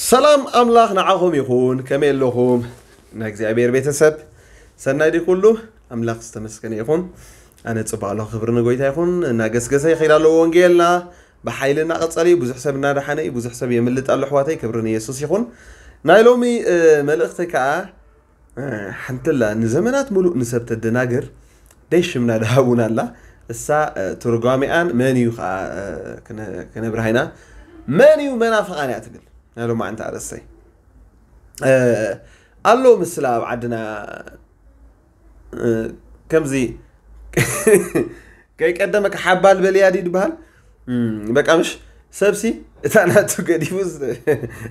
سلام املاخ نعاهم يخون كما يلوهم ناكزي عبير بيتسب سنادي كله املاخ استمسكن يخون انا تصبع له خبر نقويتا يخون ناقس قسا يخيرا له وانجيلنا بحايل ناقص علي بوز حساب نارحاني بوز حساب يملت على حواتي كبرنا يسوس يخون نايلومي ملقتك اه حنت الله نزمنات ملوك نسب تدناقر ديش من هذا هون الله السا ترقامي ان مانيو خا كنا كنا برهينا مانيو منافقان يعتقد نلو ما انت عرسي قالو آه، مثل عدنا آه، كم زي كي قدمك حبال بليادي دبال بقى مش سبسي تاناتو قديفوس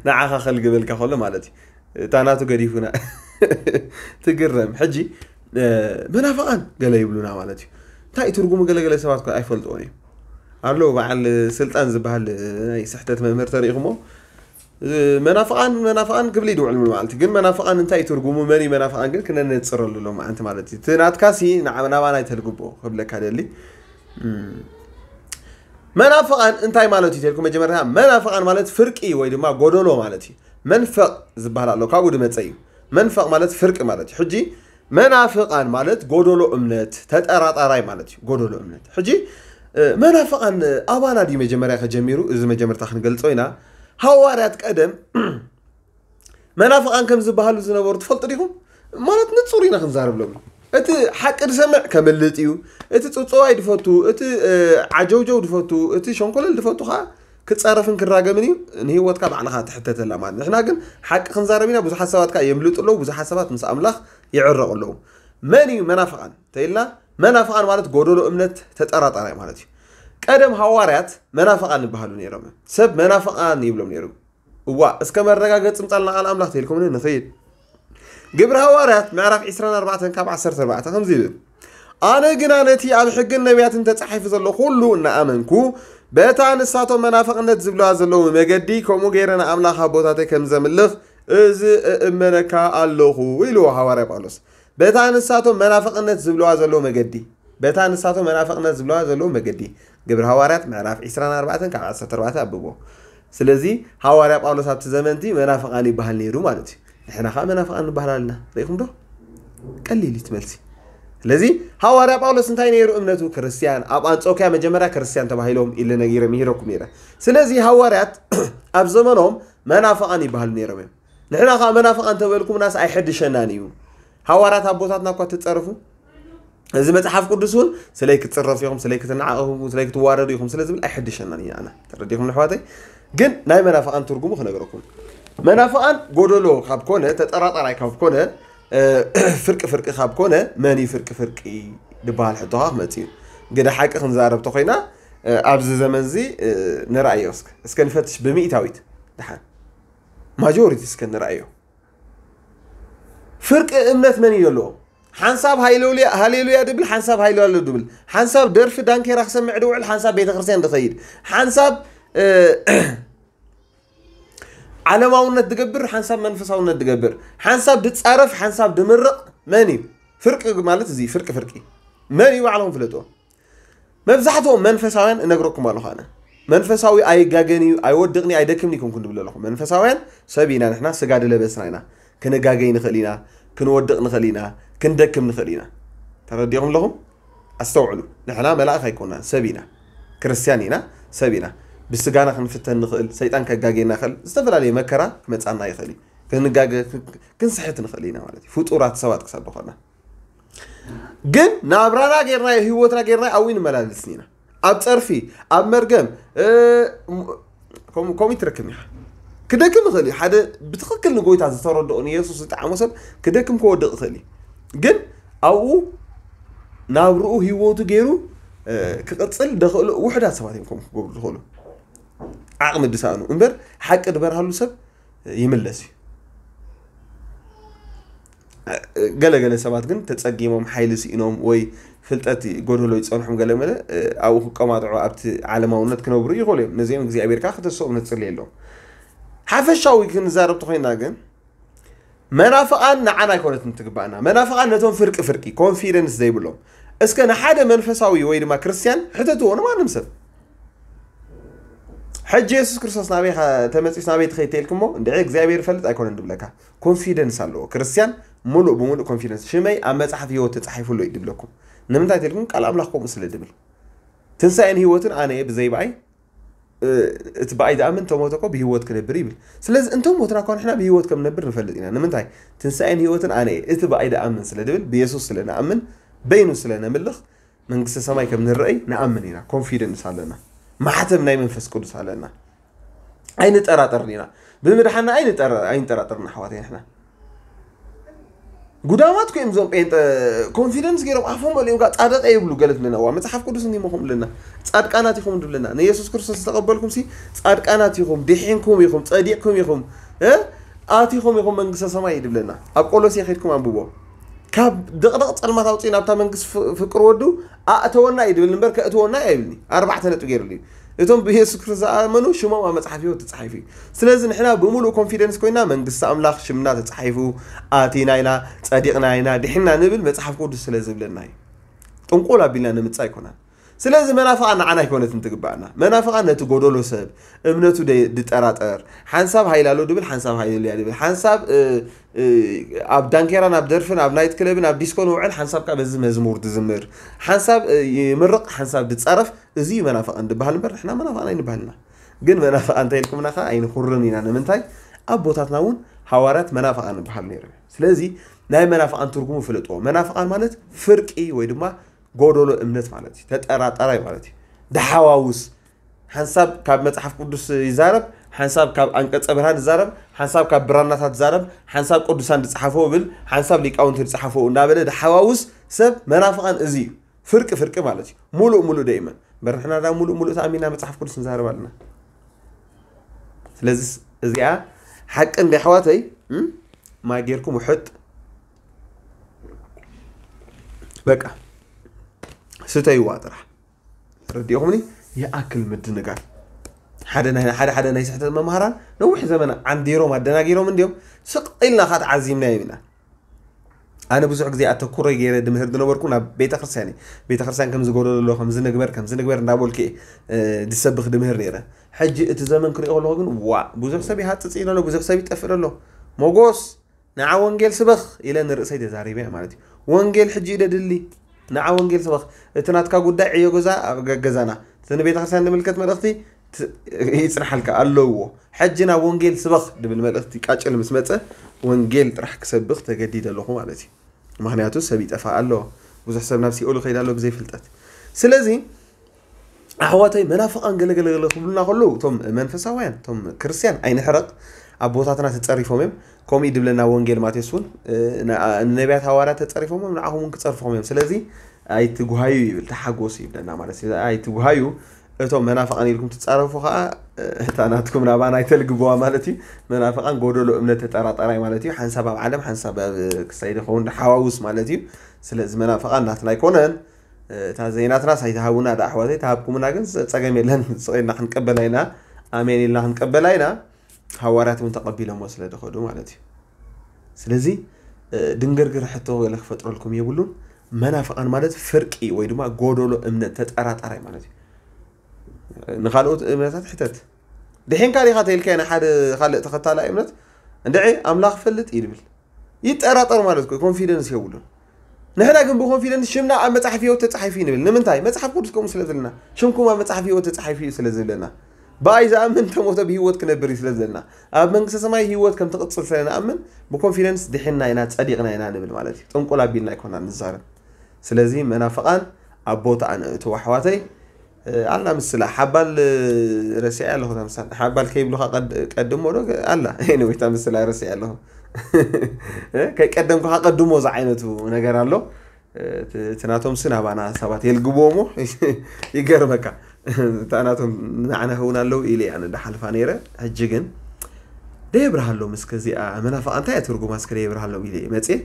نعاخا خلق بلك خلو مالتي تاناتو قديفونا تقرم حجي منافقان آه، قال يبلونا مالتي تاي ترقوم قال قال سواتكو اي فولتوني قالو بعد السلطان زبال اي سحتت من مرتريغمو መናፍቃን መናፍቃን ክብል ይድውዕል ማለት እዩ ግን መናፍቃን እንታይ ትርጉሙ መኒ መናፍቃን ግን ክነነፅረሉሎ ማዓንቲ ማለት እዩ እቲ ናትካሲ ናባና ይተልግቦ ክብለካ ደሊ መናፍቃን እንታይ ማለት እዩ ተልኩም መጀመርያ መናፍቃን ማለት ፍርቂ ወይ ድማ ጎደሎ ማለት እዩ መንፈቕ ዝበሃል ኣሎ ካብኡ ድመፀ እዩ መንፈቕ ማለት ፍርቂ ማለት እዩ ሕጂ መናፍቃን ማለት ጎደሎ እምነት ተጠራጣራይ ማለት እዩ ጎደሎ እምነት ሕጂ መናፍቃን ኣባና ድዩ መጀመርያ ከጀሚሩ እዚ መጀመርታ ክንገልፆ ኢና هوارات قدم منافق عن كم زبهالو زنا ورد فلتريهم ما لا تنتصورين أخن زارب لهم أنت حق سمع كملتيو أنت تصوي دفتو أنت عجو جو دفتو أنت شون كل دفتو خا كتعرف إنك راجع مني إن هي وقت كاب على خاطر حتى تلامان نحن لكن حق خن زاربينا بزح حسابات كا يملوت له بزح حسابات مس أملاخ يعرق لهم ماني منافق عن تيلا منافق عن مالت قدر أمنت تتأرط عليهم هالشيء ቀደም ሃዋርያት መናፈቓን ይበሃሉ ነይሮም ሰብ መናፈቓን ይብሎም ነይሩ እዋ እስከ መረጋገፅ ምፃል ንቃል ኣምላኽ ተልኩም ንኸይድ ግብሪ ሃዋርያት ምዕራፍ 24 ካብ 14 ከምዚ ይብል ኣነ ግና ነቲ ኣብ ሕግን ነቢያትን ተፃሒፉ ዘሎ ኩሉ እናኣመንኩ በታ ንሳቶም መናፍቕነት ዝብለዋ ዘለዉ መገዲ ከምኡ ገይረ ንኣምላኻ ቦታተይ ከም ዘምልኽ እዚ እእመነካ ኣለኹ ኢልዎ ሃዋርያ ጳውሎስ በታ ንሳቶም መናፍቕነት ዝብለዋ ዘለዉ መገዲ በታ ንሳቶም መናፍቕነት ዝብለዋ ዘለዉ መገዲ ግብሪ ሃዋርያት ምዕራፍ 24 ካብ 14 ኣብቦ ስለዚ ሃዋርያ ጳውሎስ ኣብቲ ዘመንቲ መናፍቓን ይበሃል ነይሩ ማለት እዩ ንሕና ከዓ መናፍቓን ንባሃል ኣለና ርኢኹም ዶ ቀሊል እዩ ትመልሲ ስለዚ ሃዋርያ ጳውሎስ እንታይ ነይሩ እምነቱ ክርስትያን ኣብ ኣንጾኪያ መጀመርያ ክርስትያን ተባሂሎም ኢለ ነጊረ ምሂረኩም ነረ ስለዚ ሃዋርያት ኣብ ዘመኖም መናፍቓን ይበሃሉ ነይሮም እዮም ንሕና ከዓ መናፍቓን ተበልኩምናስ ኣይሕድሸናን እዩ ሃዋርያት ኣቦታትና እኳ ትፀርፉ እዚ መፅሓፍ ቅዱስ እውን ስለይ ክትፅረፍ ኢኹም ስለይ ክትነዓቕኹም ስለይ ክትዋረዱ ኢኹም ስለ ዝብል ኣይሕድሸናን እዩ ኣነ ተረዲኹም ንኣሕዋተይ ግን ናይ መናፍቓን ትርጉሙ ክነገረኩም መናፍቓን ጎደሎ ካብ ኮነ ተጠራጠራይ ካብ ኮነ ፍርቂ ፍርቂ ካብ ኮነ መን ፍርቂ ፍርቂ ዝበሃል ሕቶኻ ክመፅ እዩ ግዳ ሓቂ ክንዛረብቶ ኮይና ኣብዚ ዘመን እዚ ንርኣዮ እስከ ንፈትሽ ብሚእታዊት ድሓን ማጆሪቲ እስከ ንርኣዮ ፍርቂ እምነት መን እዩ ዘለዎ ሓንሳብ ሃሌሉያ ድብል ሓንሳብ ሃሌሉያ ድብል ሓንሳብ ደርፊ ዳንኬራ ክሰምዕ ድውዕል ሓንሳብ ቤተ ክርስቲያን ድኸይድ ሓንሳብ ዓለማውነት ድገብር ሓንሳብ መንፈሳውነት ድገብር ሓንሳብ ድፃረፍ ሓንሳብ ድምርቕ መን እዩ ፍርቂ ማለት እዚ ፍርቂ ፍርቂ መን እዩ ባዕልኩም ፍለጥዎ መብዛሕትኦም መንፈሳውያን እነግረኩም ኣለኹ ኣነ መንፈሳዊ ኣይጋገን እዩ ኣይወድቕኒ ኣይደክምኒ ኢኮምኩን ትብል ኣለኹ መንፈሳውያን ሰብ ኢና ንሕና ስጋ ድለበስና ኢና ክንጋገይ ንኽእል ኢና ክንወድቕ ንኽእል ኢና كندك كندكم ترى ترديهم لهم استوعلوا نحنا ملائكة يكونا سبينا كريستيانينا سبينا بسجانا خنفتها نخل سيطان كجاجي نخل استفر عليه مكرة ما تسعنا يخلي كن جاجة كن صحيح نخلينا مالتي فوت أورات سوات كسر بخلنا جن نابرانا غيرنا هيوتنا غيرنا أوين ملاذ سنينا أبترفي أبمرجم أه كم كم يتركني كده كم خلي حدا بتخكل نقول تعز تصور دقني يسوس تعمسل كده كم كود خلي جن او ناو رو هيوتو جيرو كقتل دخل وحدات سواتينكم قبل هولو عقم الدسانو انبر حق ادبر هالو سب يملسي قال قال سبات جن تتسقيمهم حيلسي انهم وي فلتاتي قول هولو يتصنحهم قال ملا او هكما دعو ابت على ما ونت كنوبرو يقول يوم نزيم زي ابيركا خد الصوم نتسلي لهم حافشاوي كنزارب تخينا جن መናፍቓን ንዓና ኣይኮነትን ትግባእና መናፍቓን ነቶም ፍርቂ ፍርቂ ኮንፊደንስ ዘይብሎም እስከ ንሓደ መንፈሳዊ ወይ ድማ ክርስትያን ሕተትዎ ንማንም ሰብ ሕጂ የሱስ ክርስቶስ ናበይ ተመፂስ ናበይ ትኸይተልክ እሞ እንድዕ እግዚኣብሔር ፈልጥ ኣይኮነን ድብለካ ኮንፊደንስ ኣለዎ ክርስትያን ሙሉእ ብሙሉእ ኮንፊደንስ ሽመይ ኣብ መፅሓፍ ሂወት ተፃሒፉሎ እዩ ድብለኩም ንምንታይ ትልኩም ቃል ኣምላኽ ከምኡ ስለ ድብል ትንሳኤን ሂወትን ኣነ ብዘይበኣይ تبعي دائما انت موتك بهوت كنا بريبل سلاز انت موت راكون احنا بهوت كم نبر نفلت انا من تاعي تنساين هوتن انا تبعي دائما سلادبل بيسوس سلا نعمل بينو سلا نملخ من قصه سماي كم نرأي نعمل هنا كونفيدنس علينا ما حتى من اي منفس كودس علينا اين ترى ترنينا بمرحنا اين ترى اين ترى ترنا حواتي احنا ጉዳማት ኮይም እዞም ጴንጠ ኮንፊደንስ ገይሮም ኣፎ መሊኦም ካ ጻድቃ የብሉ ገለት ለና ዋ መጽሓፍ ቅዱስ እንዲመኹም ለና ፃድቃናት ኢኹም ድብለና ንኢየሱስ ክርስቶስ ዝተቐበልኩም ሲ ፃድቃናት ኢኹም ድሒንኩም ኢኹም ጸዲቕኩም ኢኹም ኣትኹም ኢኹም መንግስተ ሰማይ ይድብለና ኣብ ቆሎሴ ከድኩም ኣንብቦ ካብ ድቕድቕ ፀልማት ኣውፅኢ ናብታ መንግስቲ ፍቅሪ ወዱ ኣእተወና እዩ ድብል ንበር ከእትወና ኣይብልኒ ኣርባዕተ ነጥቢ ገይሩሉ እዩ እቶም ብየሱስ ክርስቶስ ዝኣመኑ ሽሞም ኣብ መፅሓፍ ሂወት ተፃሒፉ እዩ ስለዚ ንሕና ብሙሉእ ኮንፊደንስ ኮይና መንግስቲ ኣምላኽ ሽምና ተፃሒፉ ኣቲና ኢና ፀዲቕና ኢና ድሕና ንብል መፅሓፍ ቅዱስ ስለ ዝብለና እዩ ጥንቁል ኣቢልና ንምፃ ኣይኮናን ስለዚ መናፍቓ ንዓና ይኮነትን ትግባእና መናፍቓ ነቲ ጎደሎ ሰብ እምነቱ ድጠራጠር ሓንሳብ ሃይል ኣሎ ድብል ሓንሳብ ሃይል ያ ድብል ሓንሳብ ኣብ ዳንኬራን ኣብ ደርፍን ኣብ ናይት ክለብን ኣብ ዲስኮን ውዕል ሓንሳብ ካ በዚ መዝሙር ድዝምር ሓንሳብ ይምርቕ ሓንሳብ ድፀረፍ እዚ እዩ መናፍቕ እንድበሃል እምበር ንሕና መናፍቕና ይንበሃልና ግን መናፍቓ እንታይ ኢልኩምና ከ ኣይንኩርን ኢና ንምንታይ ኣብ ቦታትና እውን ሃዋርያት መናፍቓ ንበሃል ነይሩ ስለዚ ናይ መናፍቓን ትርጉሙ ፍለጥዎ መናፍቓን ማለት ፍርቂ ወይ ድማ ጎዶሎ እምነት ማለት እዩ ተጠራጠራይ ማለት እዩ ደሓዋውስ ሓንሳብ ካብ መፅሓፍ ቅዱስ ይዛረብ ሓንሳብ ካብ ኣንቀፀ ብርሃን ዝዛረብ ሓንሳብ ካብ ብራናታት ዝዛረብ ሓንሳብ ቅዱሳን ዝፅሓፈ ብል ሓንሳብ ሊቃውንቲ ዝፅሓፈ እናበለ ድሓዋውስ ሰብ መናፍቓን እዚ እዩ ፍርቂ ፍርቂ ማለት እዩ ሙሉእ ሙሉእ ደይመን በርሕና ዳ ሙሉእ ሙሉእ ተኣሚና መፅሓፍ ቅዱስ ንዛረብ ኣለና ስለዚ እዚኣ ሓቂ እንዳይ ኣሕዋተይ ማጌርኩም ውሑጥ በቃ ستاي واطرا رديقمني يا اكل مدنقا حدا هنا حدا حدا ناي سحت الممهرة نوح زمن عنديرو ما دناقيرو من ديوم سق إلنا خات عزيمنا يمنا أنا بزوج زي أتكرر غير دمهر دنا بركون بيت آخر سنة بيت آخر سنة كم زغور الله كم زنا كبر كم زنا كبر نقول كي دسبق دمهر نيرة حج اتزمن كري أول وقول وا بزوج سبي هات تسيرنا لو بزوج سبي تفر له موجوس نعوان جيل سبخ إلى نرسيد زاري بيه مالتي وانجيل حج إلى دلي نعاون جيل سبخ تناتكا قد عيو جزا جزانا تنا بيت خسان الملكة مرختي يسرح لك اللو حجنا ونجيل سبخ دبل مرختي كاش اللي مسمته ونجيل راح كسبخ تجديد اللوح مالتي ما هنياتو سبيت أفعل الله وزح سب نفسي أقوله خير الله بزي فلتات سلازي أحواتي منافق أنجل جل جل خبرنا خلو توم منفسا وين توم كريستيان أين حرق ኣቦታትና ተፀሪፎም እዮም ከምኡ ድብለና ወንጌል ማቴስ እውን ነቢያት ኣዋርያ ተፀሪፎም እዮም ንዓኹም እውን ክፀርፎም እዮም ስለዚ ኣይትጉሃዩ ይብል ተሓጎሱ ይብለና ማለት እዩ ኣይትጉሃዩ እቶም መናፍቃን ኢልኩም ትፃረፉ ከዓ እታ ናትኩም ናባና ኣይተልግብዋ ማለት እዩ መናፍቃን ጎደሎ እምነት ተጠራጠራይ ማለት እዩ ሓንሳብ ኣብ ዓለም ሓንሳብ ኣብ ክሳይድ ኸውን ሓዋውስ ማለት እዩ ስለዚ መናፍቃን ናትና ኣይኮነን እታ ዘይናትና ሳይተሃቡና ዳ ኣሕዋተይ ተሃብኩምና ግን ፀገም የለን ስቀልና ክንቀበላ ኢና ኣሜን ኢልና ክንቀበላ ኢና ሃዋርያት እውን ተቐቢሎሞ ስለ ድኸዱ ማለት እዩ ስለዚ ድንግርግር ሕቶ ገለ ክፈጥረልኩም የብሉን መናፍቓን ማለት ፍርቂ ወይ ድማ ጎደሎ እምነት ተጠራጣራይ ማለት እዩ ንካልኦት እምነታት ሕተት ድሒንካ ዲኻ ተይልካ ናይ ሓደ ካልእ ተኸታላይ እምነት እንድዕ ኣምላኽ ፈልጥ እዩ ድብል ይጠራጠር ማለት ኮ ኮንፊደንስ የብሉን ንሕና ግን ብኮንፊደንስ ሽምና ኣብ መፅሓፍ ሂወት ተፃሒፉ እዩ ንብል ንምንታይ መፅሓፍ ቅዱስ ከምኡ ስለ ዘለና ሽምኩም ኣብ መፅሓፍ ሂወት ተፃሒፉ እዩ ስለ ዝብለና بايز امن انت موته بهوت كنا بري سلازلنا اب منكس سماي هوت كم تقتصل سلازلنا امن بكون في لنس دحنا هنا صديقنا هنا نبل مالتي تنقلا بينا يكون نزار سلازي منافقان ابوت انا تو حواتي على مثل حبل رسي الله هذا مثلا حبل كيف له قد قدم ولا الا هنا ويتا مثل رسي الله كي قدم كو قدمو زعينتو نغير الله تناتهم سنابانا سبات يلغبومو يغرمكا እንታናቶም ንዓነ ኸውን ኣለው ኢለ እያ እንዳሓልፋ ነይረ ሕጂ ግን ደየብርሃሎም እስከዚኣ መናፍቃ እንታይ ትርጉማ እስከ ደየብርሃሎም ኢለ እየ መፅየ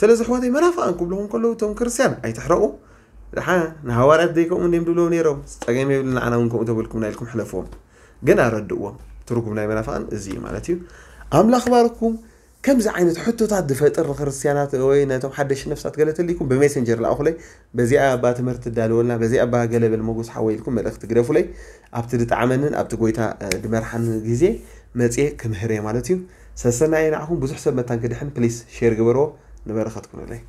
ስለዚ ኣሕዋተይ መናፍቃን ክብልኹም ከለዉ እቶም ክርስትያን ኣይትሕረቁ ድሓ ንሃዋርያት ዘይከምኡ እዮም ድብለው ነይሮም ፀገም የብሉ ንዓና እውን ከምኡ ተበልኩም ናኢልኩም ሕለፍዎም ግን ኣረድእዎም ትርጉም ናይ መናፍቃን እዚ እዩ ማለት እዩ ኣምላኽ ባርኩም ከምዚ ዓይነት ሕቶታት ዝፈጥር ክርስትያናት ወይ ነቶም ሓደሽ ነፍሳት ገለ ተሊኩም ብሜሰንጀር ለኣኹለይ በዚኣ ኣባ ትምህርቲ ዳልወልና በዚኣ ኣባ ገለበል መጉስ ሓወ ኢልኩም መልእኽቲ ግደፉለይ ኣብቲ ድጣዕመንን ኣብቲ ጎይታ ድመርሓን ግዜ መፅ ክምህር እየ ማለት እዩ ሰሰናየ ንዓኹም ብዙሕ ሰብ መታን ክድሕን ፕሊስ ሸር ግበርዎ ንበረኸትኩንለይ